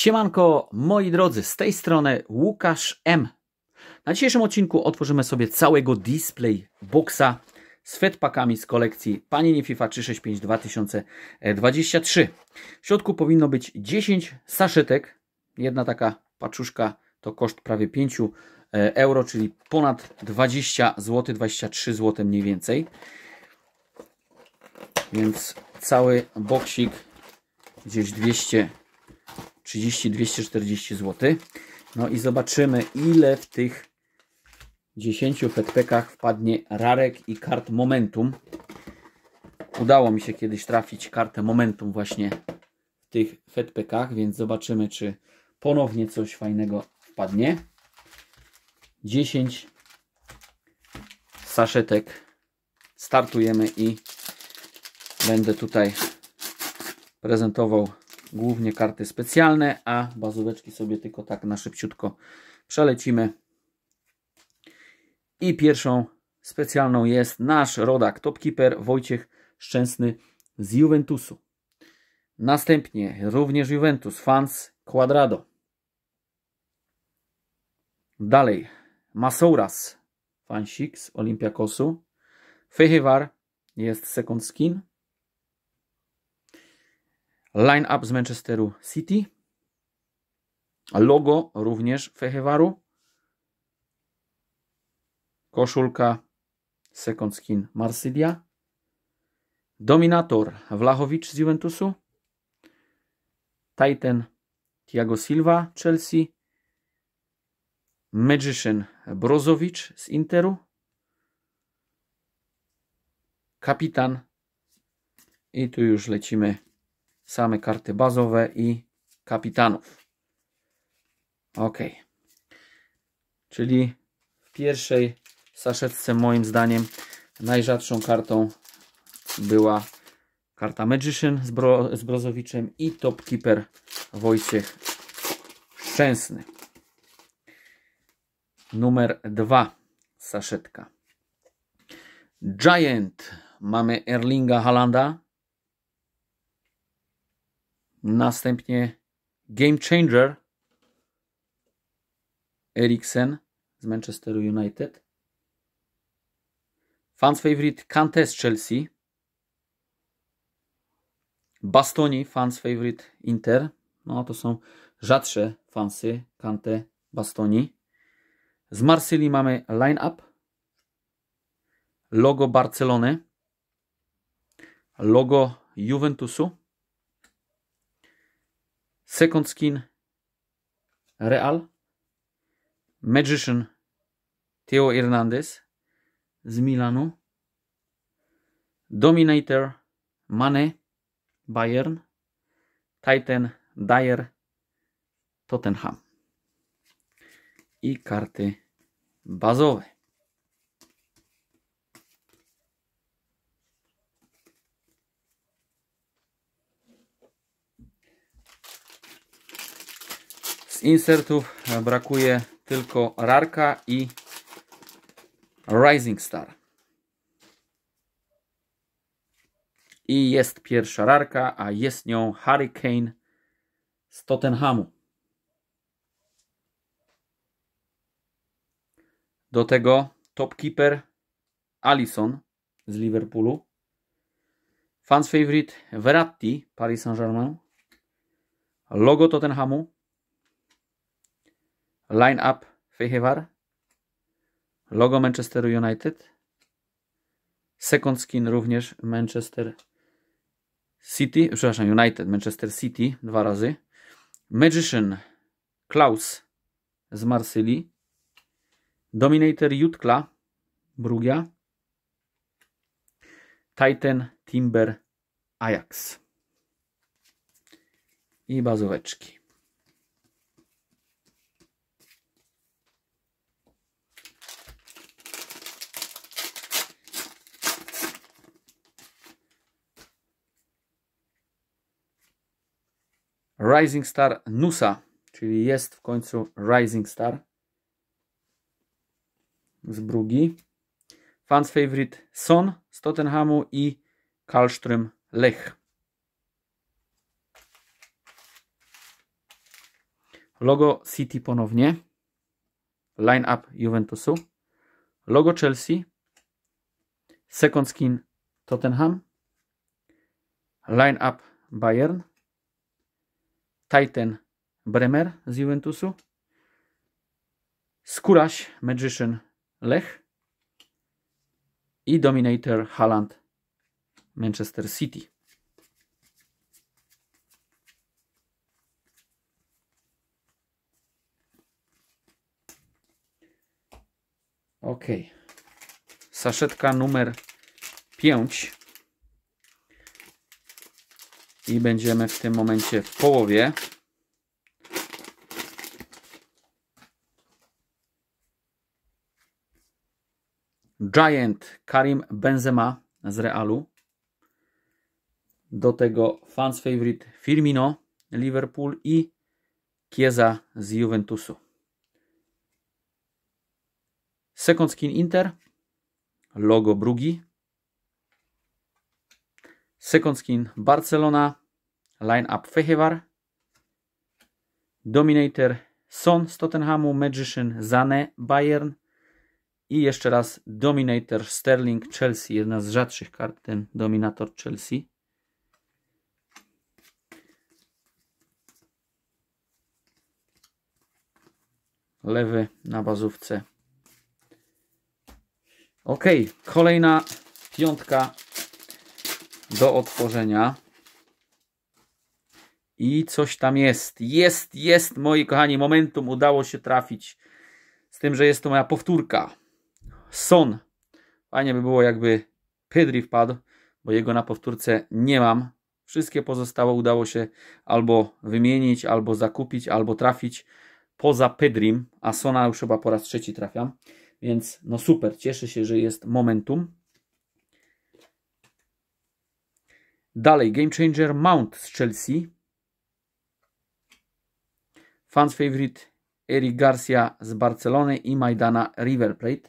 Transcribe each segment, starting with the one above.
Siemanko, moi drodzy, z tej strony Łukasz M. Na dzisiejszym odcinku otworzymy sobie całego display boxa z fedpakami z kolekcji Panini FIFA 365 2023. W środku powinno być 10 saszetek. Jedna taka paczuszka to koszt prawie 5 e, euro, czyli ponad 20 zł, 23 zł mniej więcej. Więc cały boksik gdzieś 200 30-240 zł. No i zobaczymy, ile w tych 10 fedpekach wpadnie rarek i kart Momentum. Udało mi się kiedyś trafić kartę Momentum właśnie w tych fedpekach, więc zobaczymy, czy ponownie coś fajnego wpadnie. 10 saszetek startujemy i będę tutaj prezentował głównie karty specjalne, a bazóweczki sobie tylko tak na szybciutko przelecimy. I pierwszą specjalną jest nasz rodak topkeeper Wojciech Szczęsny z Juventusu. Następnie również Juventus, Fans Quadrado. Dalej Masouras, fansik z Olympiakosu. Fehevar jest second skin. Line-up z Manchesteru City. Logo również Fechewaru. Koszulka Second Skin Marsylia. Dominator Wlachowicz z Juventusu. Titan Thiago Silva Chelsea. Magician Brozowicz z Interu. Kapitan. I tu już lecimy same karty bazowe i kapitanów. Ok. Czyli w pierwszej saszetce moim zdaniem najrzadszą kartą była karta Magician z, Bro z Brozowiczem i Top Keeper Wojciech Szczęsny. Numer 2 saszetka. Giant mamy Erlinga Halanda Następnie Game Changer Eriksen z Manchester United. Fans favorite Kante z Chelsea. Bastoni, fans favorite Inter. No to są rzadsze fansy Kante, Bastoni. Z Marsylii mamy line-up. Logo Barcelony. Logo Juventusu. Second Skin, Real, Magician, Theo Hernandez z Milanu, Dominator, Mane, Bayern, Titan, Dyer, Tottenham. I karty bazowe. Z insertów brakuje tylko Rarka i Rising Star. I jest pierwsza Rarka, a jest nią Hurricane z Tottenhamu. Do tego topkeeper Allison z Liverpoolu. Fans favorite Verratti Paris Saint-Germain. Logo Tottenhamu. Line-up Fehivar, logo Manchester United, second skin również Manchester City, przepraszam, United, Manchester City dwa razy, Magician Klaus z Marsylii, Dominator Jutkla Brugia, Titan Timber Ajax i bazóweczki. Rising Star Nusa, czyli jest w końcu Rising Star z Brugi. Fans favorite Son z Tottenhamu i Karlström Lech. Logo City ponownie. Line-up Juventusu. Logo Chelsea. Second skin Tottenham. Line-up Bayern. Titan Bremer z Juventusu, Skóraś Magician Lech i Dominator Haaland Manchester City. Ok. Saszetka numer 5 i będziemy w tym momencie w połowie. Giant Karim Benzema z Realu. Do tego fans favorite Firmino, Liverpool i Chiesa z Juventusu. Second skin Inter, logo Brugi, Second skin Barcelona, line up Fehevar, Dominator Son z Tottenhamu, Magician Zane Bayern i jeszcze raz Dominator Sterling Chelsea, jedna z rzadszych kart, ten Dominator Chelsea. Lewy na bazówce. Ok, kolejna piątka do otworzenia. I coś tam jest. Jest, jest, moi kochani, momentum udało się trafić. Z tym, że jest to moja powtórka. Son. Fajnie by było, jakby Pedri wpadł, bo jego na powtórce nie mam. Wszystkie pozostałe udało się albo wymienić, albo zakupić, albo trafić poza Pedrim, a Sona już chyba po raz trzeci trafiam. Więc no super, cieszę się, że jest momentum. Dalej, Game Changer Mount z Chelsea. Fans favorite Eric Garcia z Barcelony i Majdana River Plate.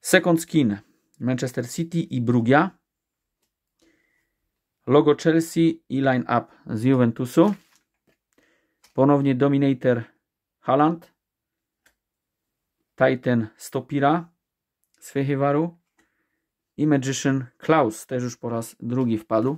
Second skin Manchester City i Brugia. Logo Chelsea i line-up z Juventusu. Ponownie Dominator Haaland. Titan Stopira z Fehivaru i Magician Klaus też już po raz drugi wpadł.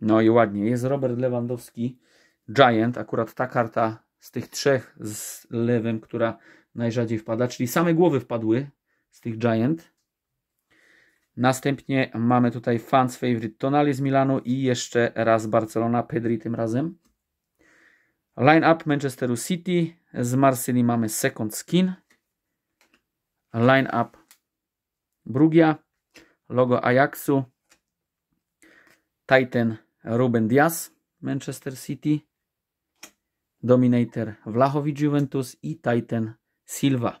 No i ładnie. Jest Robert Lewandowski, Giant. Akurat ta karta z tych trzech z lewym, która najrzadziej wpada, czyli same głowy wpadły z tych Giant. Następnie mamy tutaj fans favorite Tonali z Milanu i jeszcze raz Barcelona, Pedri tym razem. Line-up Manchesteru City, z Marsylii mamy second skin. Line-up Brugia, logo Ajaxu, Titan Ruben Diaz, Manchester City, Dominator Vlahovic Juventus i Titan Silva.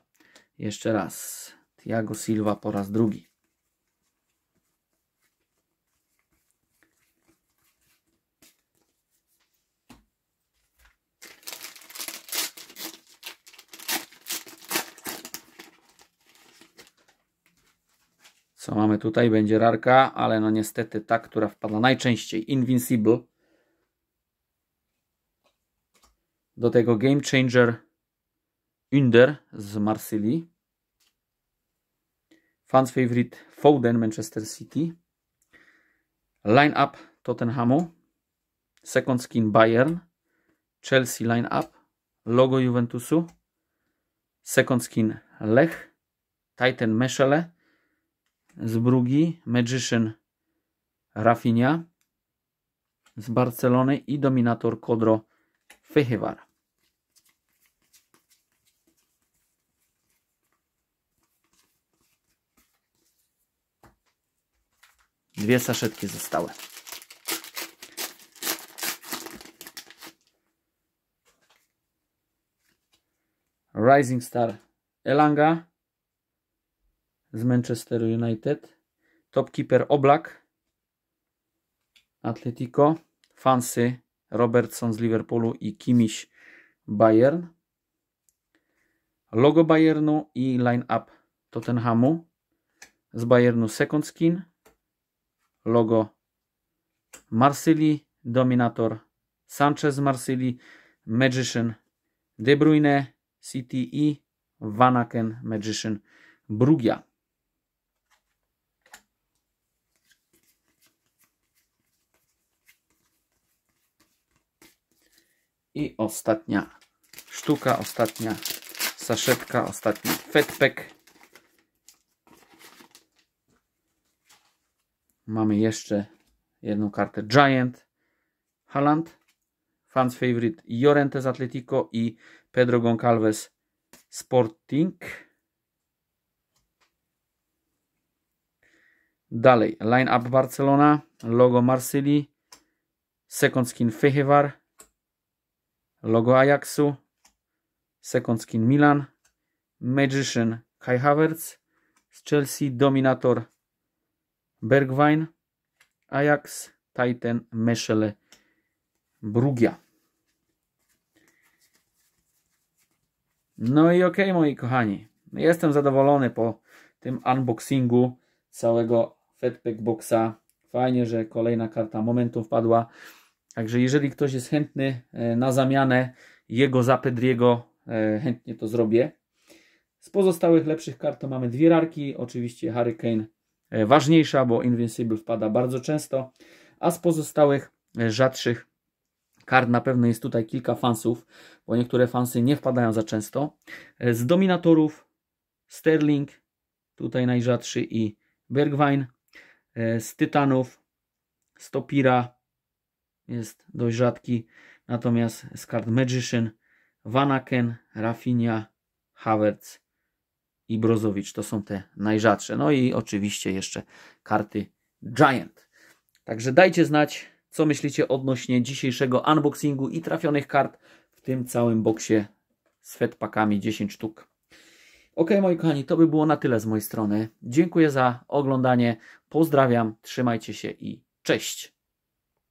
Jeszcze raz, Thiago Silva po raz drugi. Co mamy tutaj? Będzie rarka, ale no niestety ta, która wpadła najczęściej. Invincible. Do tego Game Changer Under z Marsylii. Fans favorite Foden Manchester City. Line-up Tottenhamu. Second skin Bayern. Chelsea line-up. Logo Juventusu. Second skin Lech. Titan Meszele z Brugi, Magician Rafinha z Barcelony i Dominator Kodro Fehivar. Dwie saszetki zostały. Rising Star Elanga z Manchester United, topkeeper Oblak, Atletico, Fancy Robertson z Liverpoolu i Kimiś Bayern, logo Bayernu i line-up Tottenhamu, z Bayernu Second Skin, logo Marsylii, Dominator Sanchez Marsylii, Magician De Bruyne, City i Vanaken Magician Brugia. I ostatnia sztuka, ostatnia saszetka, ostatni fedpek. Mamy jeszcze jedną kartę Giant, Haaland, fans favorite Jorente z Atletico i Pedro Goncalves Sporting. Dalej, line-up Barcelona, logo Marsylii, second skin Fehevar, logo Ajaxu, second skin Milan, Magician Kai Havertz, z Chelsea Dominator Bergwijn, Ajax, Titan, Meszele, Brugia. No i ok, moi kochani, jestem zadowolony po tym unboxingu całego Fedpack Boxa. Fajnie, że kolejna karta momentu wpadła. Także jeżeli ktoś jest chętny e, na zamianę jego za Pedriego, e, chętnie to zrobię. Z pozostałych lepszych kart to mamy dwie rarki. Oczywiście Hurricane e, ważniejsza, bo Invincible wpada bardzo często. A z pozostałych rzadszych kart na pewno jest tutaj kilka fansów, bo niektóre fansy nie wpadają za często. Z dominatorów Sterling, tutaj najrzadszy i Bergwijn. Z tytanów Stopira, jest dość rzadki. Natomiast z kart Magician, Vanaken, Rafinia, Havertz i Brozowicz to są te najrzadsze. No i oczywiście jeszcze karty Giant. Także dajcie znać, co myślicie odnośnie dzisiejszego unboxingu i trafionych kart w tym całym boksie z fedpakami 10 sztuk. Ok, moi kochani, to by było na tyle z mojej strony. Dziękuję za oglądanie. Pozdrawiam, trzymajcie się i cześć.